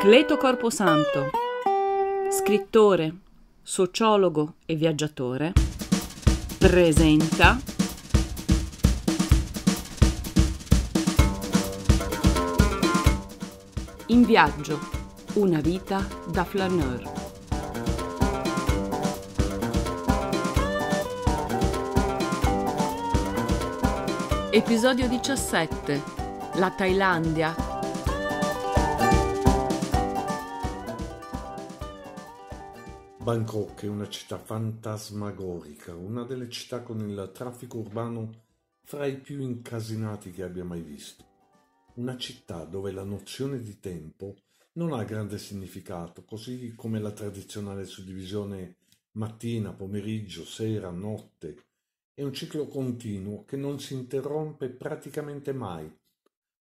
Cleto Corposanto, scrittore, sociologo e viaggiatore, presenta In viaggio, una vita da flaneur. Episodio 17. La Thailandia Bangkok è una città fantasmagorica, una delle città con il traffico urbano fra i più incasinati che abbia mai visto. Una città dove la nozione di tempo non ha grande significato, così come la tradizionale suddivisione mattina, pomeriggio, sera, notte. È un ciclo continuo che non si interrompe praticamente mai.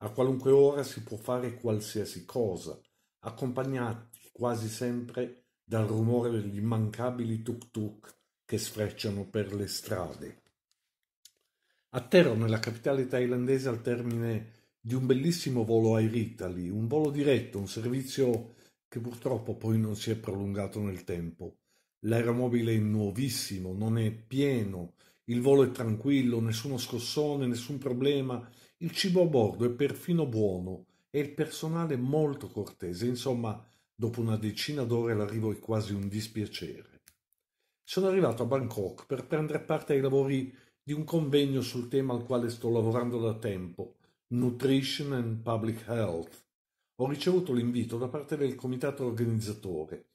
A qualunque ora si può fare qualsiasi cosa, accompagnati quasi sempre dal rumore degli immancabili tuk-tuk che sfrecciano per le strade. Atterro nella capitale thailandese al termine di un bellissimo volo Air Italy, un volo diretto, un servizio che purtroppo poi non si è prolungato nel tempo. L'aeromobile è nuovissimo, non è pieno, il volo è tranquillo, nessuno scossone, nessun problema, il cibo a bordo è perfino buono e il personale molto cortese, insomma Dopo una decina d'ore l'arrivo è quasi un dispiacere. Sono arrivato a Bangkok per prendere parte ai lavori di un convegno sul tema al quale sto lavorando da tempo, Nutrition and Public Health. Ho ricevuto l'invito da parte del comitato organizzatore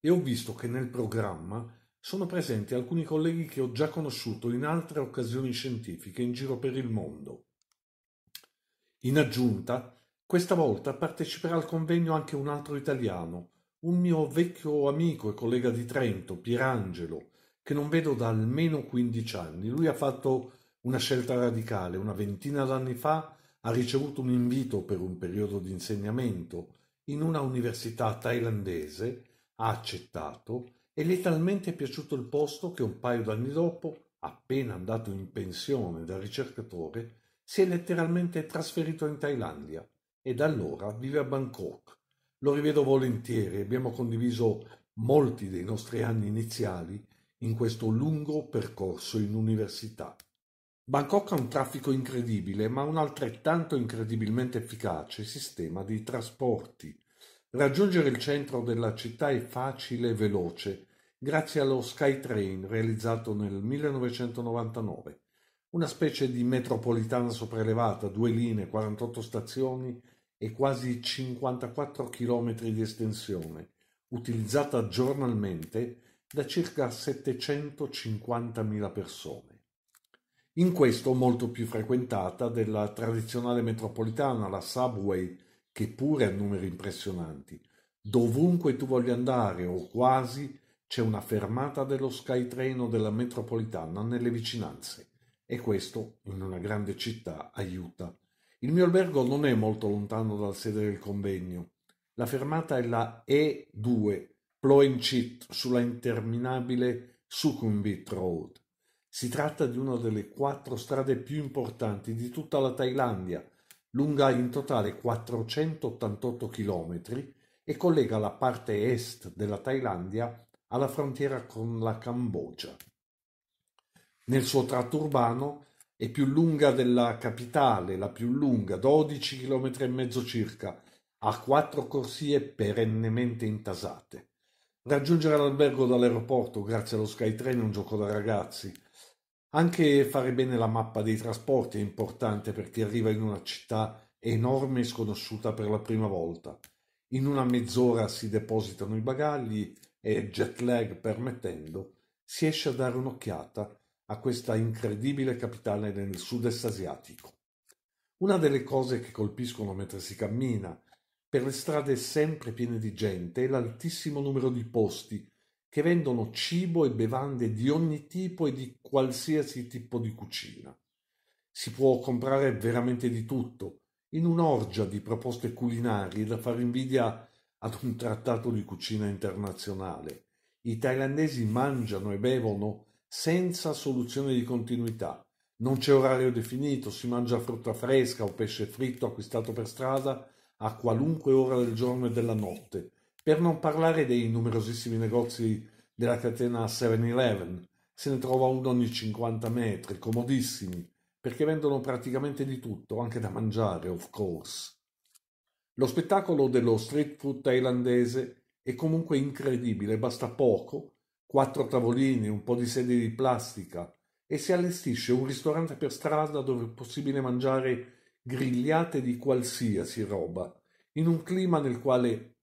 e ho visto che nel programma sono presenti alcuni colleghi che ho già conosciuto in altre occasioni scientifiche in giro per il mondo. In aggiunta, questa volta parteciperà al convegno anche un altro italiano, un mio vecchio amico e collega di Trento, Pierangelo, che non vedo da almeno 15 anni. Lui ha fatto una scelta radicale, una ventina d'anni fa ha ricevuto un invito per un periodo di insegnamento in una università thailandese, ha accettato e gli è talmente piaciuto il posto che un paio d'anni dopo, appena andato in pensione da ricercatore, si è letteralmente trasferito in Thailandia e da allora vive a Bangkok. Lo rivedo volentieri, abbiamo condiviso molti dei nostri anni iniziali in questo lungo percorso in università. Bangkok ha un traffico incredibile, ma un altrettanto incredibilmente efficace sistema di trasporti. Raggiungere il centro della città è facile e veloce, grazie allo SkyTrain realizzato nel 1999, una specie di metropolitana sopraelevata, due linee, 48 stazioni e quasi 54 km di estensione, utilizzata giornalmente da circa 750.000 persone. In questo molto più frequentata della tradizionale metropolitana, la subway, che pure ha numeri impressionanti. Dovunque tu voglia andare, o quasi, c'è una fermata dello skytrain o della metropolitana nelle vicinanze e questo in una grande città aiuta il mio albergo non è molto lontano dal sede del convegno. La fermata è la E2, Ploencit, sulla interminabile Sukhumvit Road. Si tratta di una delle quattro strade più importanti di tutta la Thailandia, lunga in totale 488 km e collega la parte est della Thailandia alla frontiera con la Cambogia. Nel suo tratto urbano è più lunga della capitale, la più lunga, 12 km e mezzo circa, ha quattro corsie perennemente intasate. Raggiungere l'albergo dall'aeroporto grazie allo SkyTrain è un gioco da ragazzi. Anche fare bene la mappa dei trasporti è importante per chi arriva in una città enorme e sconosciuta per la prima volta. In una mezz'ora si depositano i bagagli e, jet lag permettendo, si esce a dare un'occhiata a questa incredibile capitale nel sud-est asiatico. Una delle cose che colpiscono mentre si cammina per le strade sempre piene di gente è l'altissimo numero di posti che vendono cibo e bevande di ogni tipo e di qualsiasi tipo di cucina. Si può comprare veramente di tutto, in un'orgia di proposte culinarie da fare invidia ad un trattato di cucina internazionale. I thailandesi mangiano e bevono senza soluzione di continuità. Non c'è orario definito, si mangia frutta fresca o pesce fritto acquistato per strada a qualunque ora del giorno e della notte, per non parlare dei numerosissimi negozi della catena 7-Eleven. Se ne trova uno ogni 50 metri, comodissimi, perché vendono praticamente di tutto, anche da mangiare, of course. Lo spettacolo dello street food thailandese è comunque incredibile, basta poco quattro tavolini, un po' di sedie di plastica e si allestisce un ristorante per strada dove è possibile mangiare grigliate di qualsiasi roba, in un clima nel quale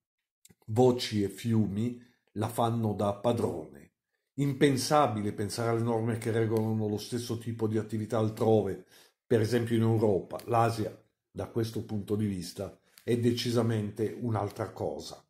voci e fiumi la fanno da padrone. Impensabile pensare alle norme che regolano lo stesso tipo di attività altrove, per esempio in Europa, l'Asia, da questo punto di vista, è decisamente un'altra cosa.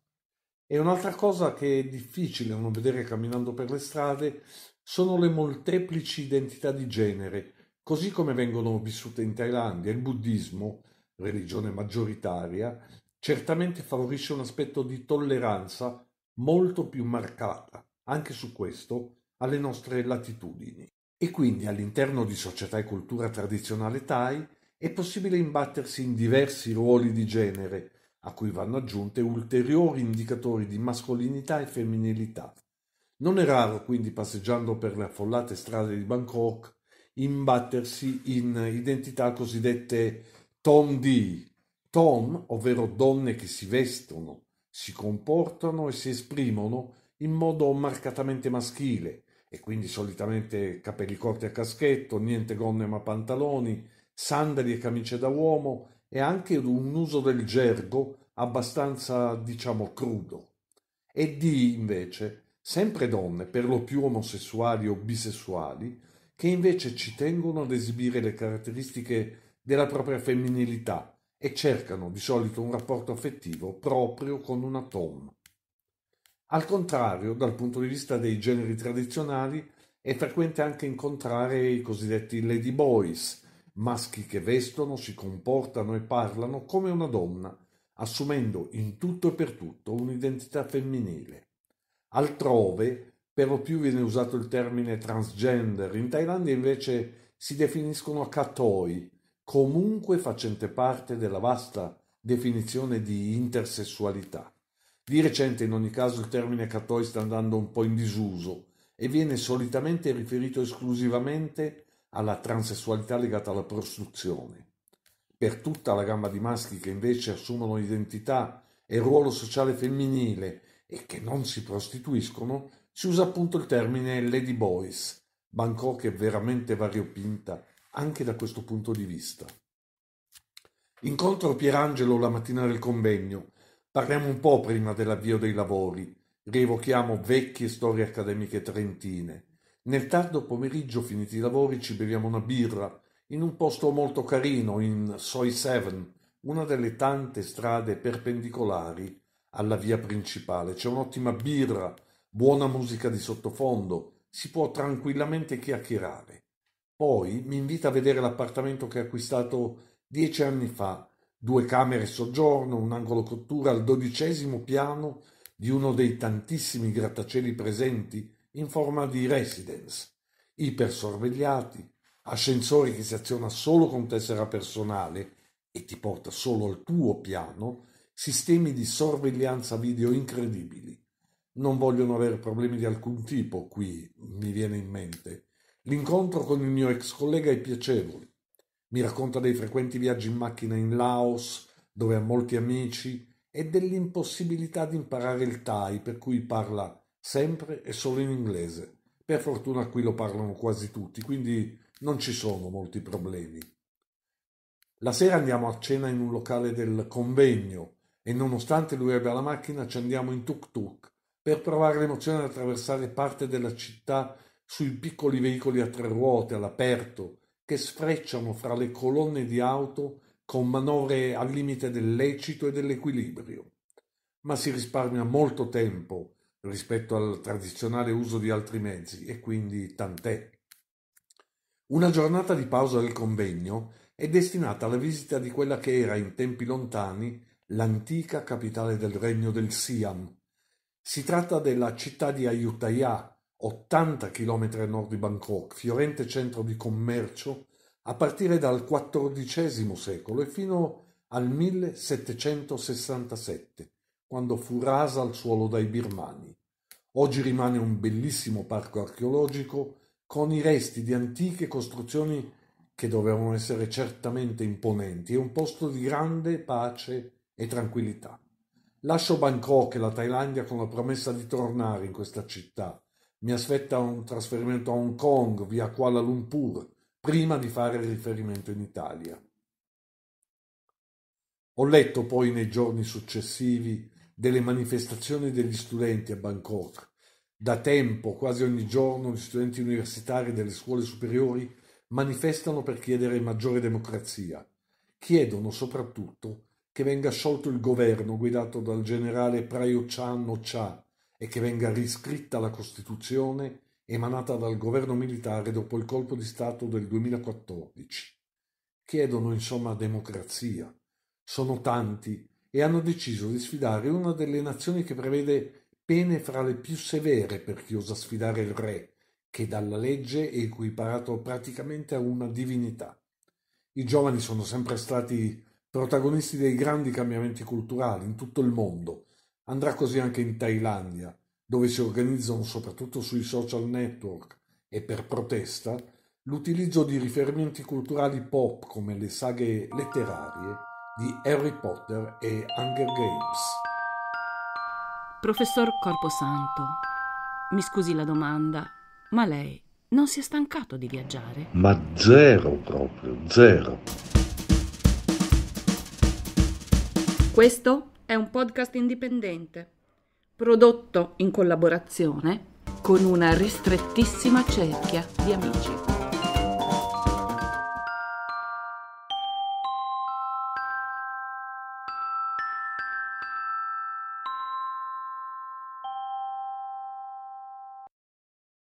E un'altra cosa che è difficile non vedere camminando per le strade sono le molteplici identità di genere, così come vengono vissute in Thailandia. Il buddismo, religione maggioritaria, certamente favorisce un aspetto di tolleranza molto più marcata, anche su questo, alle nostre latitudini. E quindi all'interno di società e cultura tradizionale Thai è possibile imbattersi in diversi ruoli di genere, a cui vanno aggiunte ulteriori indicatori di mascolinità e femminilità. Non è raro quindi passeggiando per le affollate strade di Bangkok imbattersi in identità cosiddette Tom D. tom, ovvero donne che si vestono, si comportano e si esprimono in modo marcatamente maschile e quindi solitamente capelli corti a caschetto, niente gonne ma pantaloni, sandali e camicie da uomo e anche un uso del gergo abbastanza, diciamo, crudo. E di, invece, sempre donne, per lo più omosessuali o bisessuali, che invece ci tengono ad esibire le caratteristiche della propria femminilità e cercano di solito un rapporto affettivo proprio con una tom. Al contrario, dal punto di vista dei generi tradizionali, è frequente anche incontrare i cosiddetti lady boys, maschi che vestono, si comportano e parlano come una donna, assumendo in tutto e per tutto un'identità femminile. Altrove, per lo più viene usato il termine transgender, in Thailandia invece si definiscono katoi, comunque facente parte della vasta definizione di intersessualità. Di recente, in ogni caso, il termine katoi sta andando un po' in disuso e viene solitamente riferito esclusivamente a alla transessualità legata alla prostituzione. Per tutta la gamma di maschi che invece assumono identità e ruolo sociale femminile e che non si prostituiscono, si usa appunto il termine Lady Boys. Bangkok è veramente variopinta anche da questo punto di vista. Incontro Pierangelo la mattina del convegno. Parliamo un po' prima dell'avvio dei lavori. Rievochiamo vecchie storie accademiche trentine. Nel tardo pomeriggio, finiti i lavori, ci beviamo una birra in un posto molto carino in Soy 7, una delle tante strade perpendicolari alla via principale. C'è un'ottima birra, buona musica di sottofondo, si può tranquillamente chiacchierare. Poi mi invita a vedere l'appartamento che ha acquistato dieci anni fa, due camere soggiorno, un angolo cottura al dodicesimo piano di uno dei tantissimi grattacieli presenti in forma di residence, ipersorvegliati, ascensore che si aziona solo con tessera personale e ti porta solo al tuo piano, sistemi di sorveglianza video incredibili. Non vogliono avere problemi di alcun tipo qui, mi viene in mente. L'incontro con il mio ex collega è piacevole. Mi racconta dei frequenti viaggi in macchina in Laos, dove ha molti amici, e dell'impossibilità di imparare il Thai, per cui parla sempre e solo in inglese. Per fortuna qui lo parlano quasi tutti, quindi non ci sono molti problemi. La sera andiamo a cena in un locale del convegno e nonostante lui abbia la macchina ci andiamo in tuk-tuk per provare l'emozione di attraversare parte della città sui piccoli veicoli a tre ruote all'aperto che sfrecciano fra le colonne di auto con manovre al limite del lecito e dell'equilibrio. Ma si risparmia molto tempo rispetto al tradizionale uso di altri mezzi e quindi tant'è. Una giornata di pausa del convegno è destinata alla visita di quella che era in tempi lontani l'antica capitale del regno del Siam. Si tratta della città di Ayutthaya, 80 km a nord di Bangkok, fiorente centro di commercio a partire dal XIV secolo e fino al 1767 quando fu rasa al suolo dai birmani. Oggi rimane un bellissimo parco archeologico con i resti di antiche costruzioni che dovevano essere certamente imponenti e un posto di grande pace e tranquillità. Lascio Bangkok e la Thailandia con la promessa di tornare in questa città. Mi aspetta un trasferimento a Hong Kong via Kuala Lumpur prima di fare riferimento in Italia. Ho letto poi nei giorni successivi delle manifestazioni degli studenti a Bangkok. Da tempo, quasi ogni giorno, gli studenti universitari delle scuole superiori manifestano per chiedere maggiore democrazia. Chiedono soprattutto che venga sciolto il governo guidato dal generale Prayochan Nocha e che venga riscritta la Costituzione emanata dal governo militare dopo il colpo di Stato del 2014. Chiedono insomma democrazia. Sono tanti e hanno deciso di sfidare una delle nazioni che prevede pene fra le più severe per chi osa sfidare il re, che dalla legge è equiparato praticamente a una divinità. I giovani sono sempre stati protagonisti dei grandi cambiamenti culturali in tutto il mondo. Andrà così anche in Thailandia, dove si organizzano soprattutto sui social network e per protesta l'utilizzo di riferimenti culturali pop come le saghe letterarie di Harry Potter e Hunger Games. Professor Corposanto, mi scusi la domanda, ma lei non si è stancato di viaggiare? Ma zero proprio, zero. Questo è un podcast indipendente, prodotto in collaborazione con una ristrettissima cerchia di amici.